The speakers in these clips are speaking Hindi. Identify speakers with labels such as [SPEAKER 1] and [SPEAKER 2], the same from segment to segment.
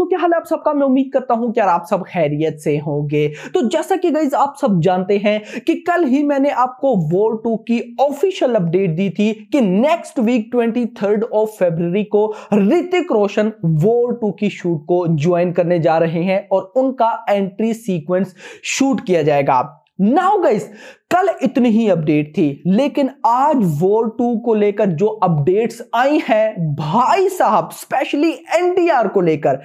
[SPEAKER 1] दोस्तों क्या हाल है आप सबका मैं उम्मीद करता हूं कि यार आप सब खैरियत से होंगे तो जैसा कि गाइज आप सब जानते हैं कि कल ही मैंने आपको वोल टू की ऑफिशियल अपडेट दी थी कि next week twenty third of February को ऋतिक रोशन वोल टू की शूट को ज्वाइन करने जा रहे हैं और उनका एंट्री सीक्वेंस शूट किया जाएगा नाउ गाइज कल इतनी ही अपडेट थी लेकिन आज वोर टू को लेकर जो अपडेट्स आई हैं भाई साहब स्पेशली एनटीआर को लेकर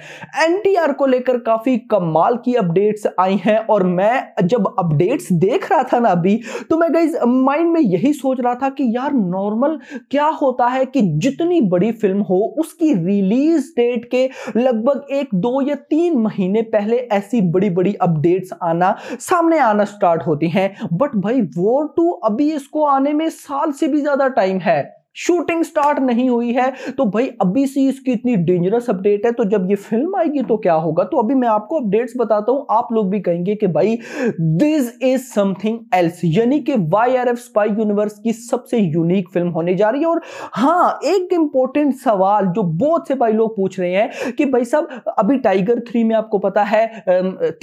[SPEAKER 1] एनटीआर को लेकर काफी कमाल की अपडेट्स आई हैं और मैं जब अपडेट्स देख रहा था ना अभी तो मैं गई माइंड में यही सोच रहा था कि यार नॉर्मल क्या होता है कि जितनी बड़ी फिल्म हो उसकी रिलीज डेट के लगभग एक दो या तीन महीने पहले ऐसी बड़ी बड़ी अपडेट्स आना सामने आना स्टार्ट होती हैं बट भाई भाई वॉर टू तो अभी इसको आने में साल से भी ज्यादा टाइम है शूटिंग स्टार्ट नहीं हुई है तो भाई अभी से इसकी इतनी डेंजरस अपडेट है तो जब ये फिल्म आएगी तो क्या होगा तो अभी मैं आपको अपडेट्स बताता हूं आप लोग भी कहेंगे कि भाई दिस इज समथिंग एल्स यानी कि वाईआरएफ स्पाई यूनिवर्स की सबसे यूनिक फिल्म होने जा रही है और हाँ एक इंपॉर्टेंट सवाल जो बहुत से भाई लोग पूछ रहे हैं कि भाई साहब अभी टाइगर थ्री में आपको पता है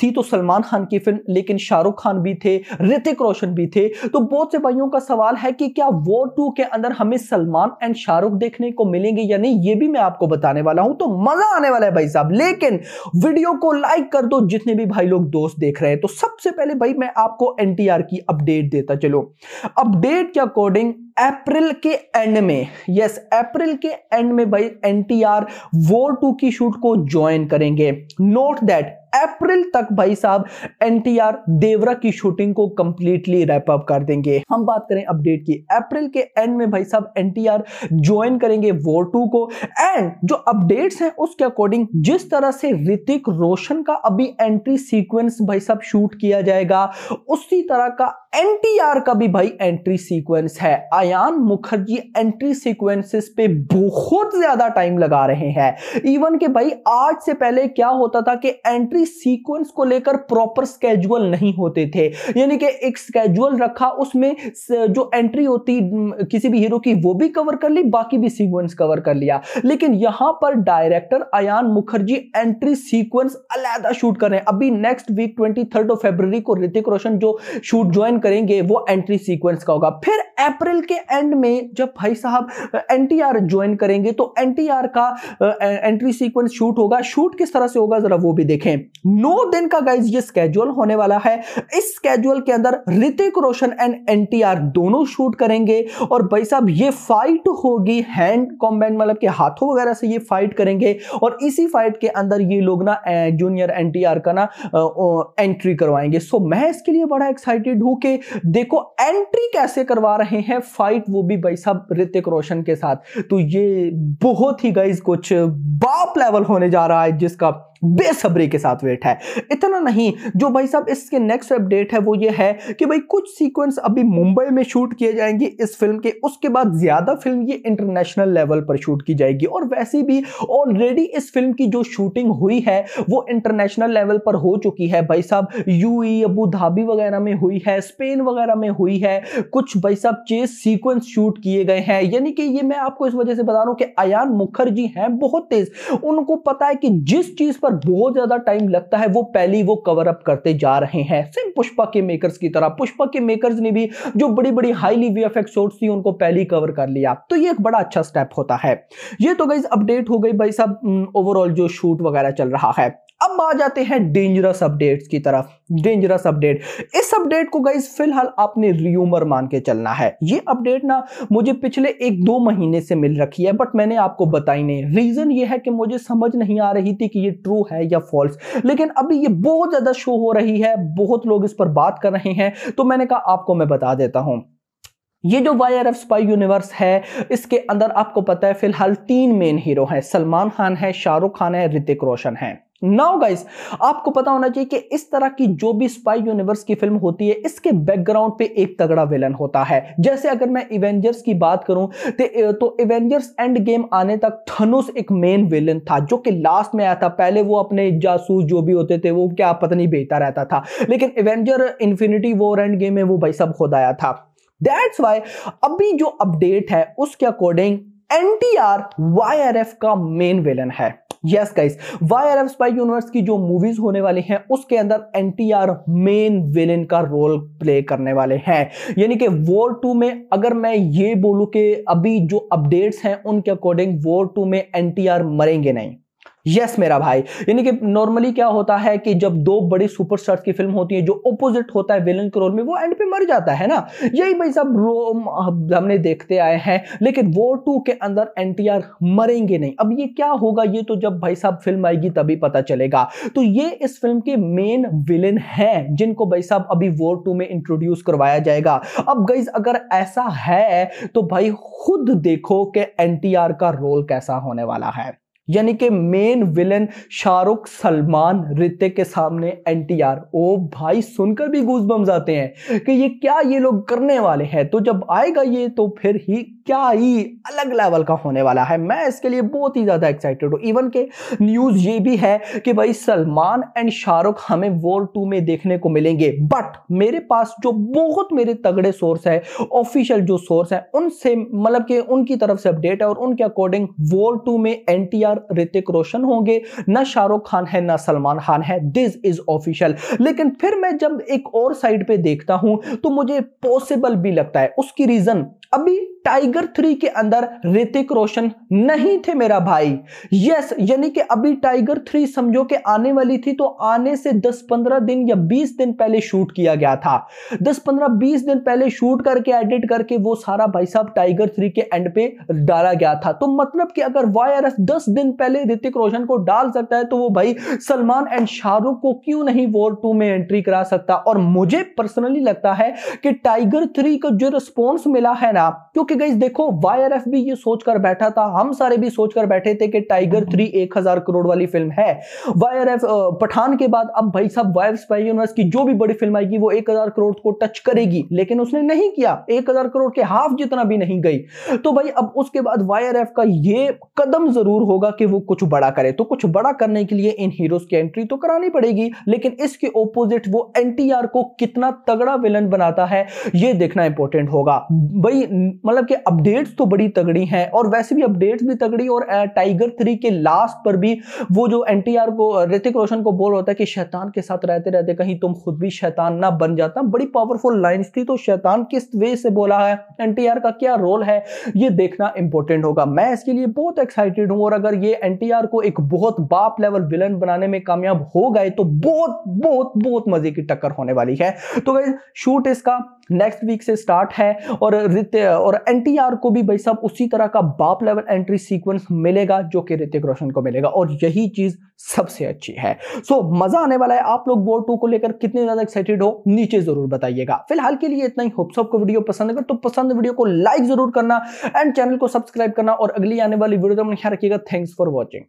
[SPEAKER 1] थी तो सलमान खान की फिल्म लेकिन शाहरुख खान भी थे ऋतिक रोशन भी थे तो बहुत से भाइयों का सवाल है कि क्या वो टू के अंदर हमें सलमान एंड शाहरुख देखने को मिलेंगे या नहीं ये भी मैं आपको बताने वाला हूं तो मजा आने वाला है भाई साहब लेकिन वीडियो को लाइक कर दो जितने भी भाई लोग दोस्त देख रहे हैं तो सबसे पहले भाई मैं आपको एनटीआर की अपडेट देता चलो अपडेट के अकॉर्डिंग अप्रैल के एंड में यस अप्रैल के एंड में भाई एनटीआर वोर टू की शूट को ज्वाइन करेंगे नोट दैट अप्रैल तक भाई साहब एनटीआर देवरा की शूटिंग को कंप्लीटली रैप अप कर देंगे हम बात करें अपडेट की अप्रैल के एंड में भाई साहब एनटीआर ज्वाइन करेंगे वोर टू को एंड जो अपडेट्स हैं उसके अकॉर्डिंग जिस तरह से ऋतिक रोशन का अभी एंट्री सीक्वेंस भाई साहब शूट किया जाएगा उसी तरह का एनटीआर का भी भाई एंट्री सीक्वेंस है आई आयान मुखर्जी एंट्री सीक्वेंसेस पे बहुत ज्यादा टाइम लगा रहे हैं इवन के भाई आज से पहले क्या होता था कि एंट्री सीक्वेंस को लेकर प्रॉपर स्केजुअल नहीं होते थे यानी कि एक स्केजुअल रखा उसमें जो एंट्री होती किसी भी हीरो की वो भी कवर कर ली बाकी भी सीक्वेंस कवर कर लिया लेकिन यहां पर director Ayan Mukherjee entry sequence अलहदा शूट कर रहे हैं अभी next week twenty third of February को ऋतिक रोशन जो शूट ज्वाइन करेंगे वो एंट्री सीक्वेंस का होगा फिर अप्रैल के के एंड में जब भाई साहब एनटीआर ज्वाइन करेंगे तो एनटीआर का एंट्री सीक्वेंस शूट होगा शूट किस तरह से होगा जरा वो भी देखें नौ दिन का गाइज ये स्केजुअल होने वाला है इस स्केजुअल के अंदर ऋतिक रोशन एंड एनटीआर दोनों शूट करेंगे और भाई साहब ये फाइट होगी हैंड कॉम्बैंड मतलब के हाथों वगैरह से ये फाइट करेंगे और इसी फाइट के अंदर ये लोग ना जूनियर एनटीआर का ना एंट्री करवाएंगे सो मैं इसके लिए बड़ा एक्साइटेड हूं कि देखो एंट्री कैसे करवा रहे हैं फाइट वो भी भाई साहब ऋतिक रोशन के साथ तो ये बहुत ही गाइज कुछ बाप लेवल होने जा रहा है जिसका बेसब्री के साथ वेट है इतना नहीं जो भाई साहब इसके नेक्स्ट अपडेट है वो ये है कि भाई कुछ सीक्वेंस अभी मुंबई में शूट किए जाएंगे इस फिल्म के उसके बाद ज़्यादा फिल्म ये इंटरनेशनल लेवल पर शूट की जाएगी और वैसे भी ऑलरेडी इस फिल्म की जो शूटिंग हुई है वो इंटरनेशनल लेवल पर हो चुकी है भाई साहब यू अबू धाबी वगैरह में हुई है स्पेन वगैरह में हुई है कुछ भाई साहब चेस सीक्वेंस शूट किए गए हैं यानी कि ये मैं आपको इस वजह से बता रहा हूँ कि अयान मुखर्जी हैं बहुत तेज उनको पता है कि जिस चीज पर पर बहुत ज्यादा टाइम लगता है वो पहले वो कवर अप करते जा रहे हैं सिर्फ पुष्पा के मेकर्स की तरह पुष्पा के मेकर्स ने भी जो बड़ी बड़ी हाईली वी एफ शॉर्ट्स थी उनको पहले ही कवर कर लिया तो ये एक बड़ा अच्छा स्टेप होता है ये तो गई अपडेट हो गई भाई साहब ओवरऑल जो शूट वगैरह चल रहा है अब आ जाते हैं डेंजरस अपडेट्स की तरफ डेंजरस अपडेट इस अपडेट को गाइज फिलहाल आपने रियूमर मान के चलना है ये अपडेट ना मुझे पिछले एक दो महीने से मिल रखी है बट मैंने आपको बताई नहीं रीजन ये है कि मुझे समझ नहीं आ रही थी कि ये ट्रू है या फॉल्स लेकिन अभी ये बहुत ज्यादा शो हो रही है बहुत लोग इस पर बात कर रहे हैं तो मैंने कहा आपको मैं बता देता हूं ये जो वाई आर एफ स्पाई यूनिवर्स है इसके अंदर आपको पता है फिलहाल तीन मेन हीरो हैं सलमान खान है शाहरुख खान है ऋतिक रोशन है नाउ गाइस आपको पता होना चाहिए कि इस तरह की जो भी स्पाई यूनिवर्स की फिल्म होती है इसके बैकग्राउंड पे एक तगड़ा विलन होता है जैसे अगर मैं इवेंजर्स की बात करूं तो इवेंजर्स एंड गेम आने तक थनुस एक मेन विलन था जो कि लास्ट में आया था पहले वो अपने जासूस जो भी होते थे वो क्या पता नहीं बेहतर रहता था लेकिन Avenger Infinity War Endgame में वो भाई सब खुद आया था दैट्स वाई अभी जो अपडेट है उसके अकॉर्डिंग एनटीआर वाईआरएफ का मेन विलन है yes guys Y R M spy universe की जो मूवीज होने वाली हैं उसके अंदर आर मेन विलेन का रोल प्ले करने वाले हैं यानी कि वॉर टू में अगर मैं ये बोलूं कि अभी जो अपडेट्स हैं उनके अकॉर्डिंग वॉर टू में आर मरेंगे नहीं यस yes, मेरा भाई यानी कि नॉर्मली क्या होता है कि जब दो बड़ी सुपरस्टार्स की फिल्म होती है जो ओपोजिट होता है विलन के रोल में वो एंड पे मर जाता है ना यही भाई साहब रोम हमने देखते आए हैं लेकिन वो टू के अंदर एन मरेंगे नहीं अब ये क्या होगा ये तो जब भाई साहब फिल्म आएगी तभी पता चलेगा तो ये इस फिल्म के मेन विलन है जिनको भाई साहब अभी वो टू में इंट्रोड्यूस करवाया जाएगा अब गईज अगर ऐसा है तो भाई खुद देखो कि एन का रोल कैसा होने वाला है यानी कि मेन विलन शाहरुख सलमान रितिक के सामने एनटीआर ओ भाई सुनकर भी गूज बम जाते हैं कि ये क्या ये लोग करने वाले हैं तो जब आएगा ये तो फिर ही क्या ही अलग लेवल का होने वाला है मैं इसके लिए बहुत ही ज़्यादा एक्साइटेड हूँ इवन के न्यूज़ ये भी है कि भाई सलमान एंड शाहरुख हमें वॉर टू में देखने को मिलेंगे बट मेरे पास जो बहुत मेरे तगड़े सोर्स है ऑफिशियल जो सोर्स है उनसे मतलब कि उनकी तरफ से अपडेट है और उनके अकॉर्डिंग वॉर टू में एन ऋतिक रोशन होंगे ना शाहरुख खान है ना सलमान खान है दिस इज ऑफिशियल लेकिन फिर मैं जब एक और साइड पर देखता हूं तो मुझे पॉसिबल भी लगता है उसकी रीजन अभी टाइगर थ्री के अंदर ऋतिक रोशन नहीं थे मेरा भाई यस यानी कि अभी टाइगर थ्री समझो कि आने वाली थी तो आने से 10-15 दिन या 20 दिन पहले शूट किया गया था 10-15-20 दिन पहले शूट करके एडिट करके वो सारा भाई साहब टाइगर थ्री के एंड पे डाला गया था तो मतलब कि अगर एस दस दिन पहले ऋतिक रोशन को डाल सकता है तो वो भाई सलमान एंड शाहरुख को क्यों नहीं वॉर टू में एंट्री करा सकता और मुझे पर्सनली लगता है कि टाइगर थ्री का जो रिस्पॉन्स मिला है ना आप क्योंकि गई देखो वाईआरएफ भी ये सोचकर बैठा था हम सारे भी सोचकर बैठे थे कि टाइगर थ्री हम्म। एक हजार करोड़ वाली फिल्म है वाईआरएफ पठान के बाद अब भाई साहब वाई स्पाई यूनिवर्स की जो भी बड़ी फिल्म आएगी वो एक हजार करोड़ को टच करेगी लेकिन उसने नहीं किया एक हजार करोड़ के हाफ जितना भी नहीं गई तो भाई अब उसके बाद वाई का ये कदम जरूर होगा कि वो कुछ बड़ा करे तो कुछ बड़ा करने के लिए इन हीरोज की एंट्री तो करानी पड़ेगी लेकिन इसके ओपोजिट वो एनटीआर को कितना तगड़ा विलन बनाता है ये देखना इंपॉर्टेंट होगा भाई मतलब कि अपडेट्स तो बड़ी तगड़ी हैं और वैसे भी अपडेट्स भी तगड़ी और टाइगर थ्री के लास्ट पर भी वो जो एन को ऋतिक रोशन को बोल रहा था कि शैतान के साथ रहते रहते कहीं तुम खुद भी शैतान ना बन जाता बड़ी पावरफुल लाइन्स थी तो शैतान किस वे से बोला है एन का क्या रोल है ये देखना इंपॉर्टेंट होगा मैं इसके लिए बहुत एक्साइटेड हूँ और अगर ये एन को एक बहुत बाप लेवल विलन बनाने में कामयाब हो गए तो बहुत बहुत बहुत मजे की टक्कर होने वाली है तो शूट इसका नेक्स्ट वीक से स्टार्ट है और रित्य और एनटीआर को भी भाई साहब उसी तरह का बाप लेवल एंट्री सीक्वेंस मिलेगा जो कि ऋतिक रोशन को मिलेगा और यही चीज सबसे अच्छी है सो so, मजा आने वाला है आप लोग वो टू को लेकर कितने ज्यादा एक्साइटेड हो नीचे जरूर बताइएगा फिलहाल के लिए इतना ही होप्स को वीडियो पसंद अगर तो पसंद वीडियो को लाइक जरूर करना एंड चैनल को सब्सक्राइब करना और अगली आने वाली वीडियो तो ख्याल रखिएगा थैंक्स फॉर वॉचिंग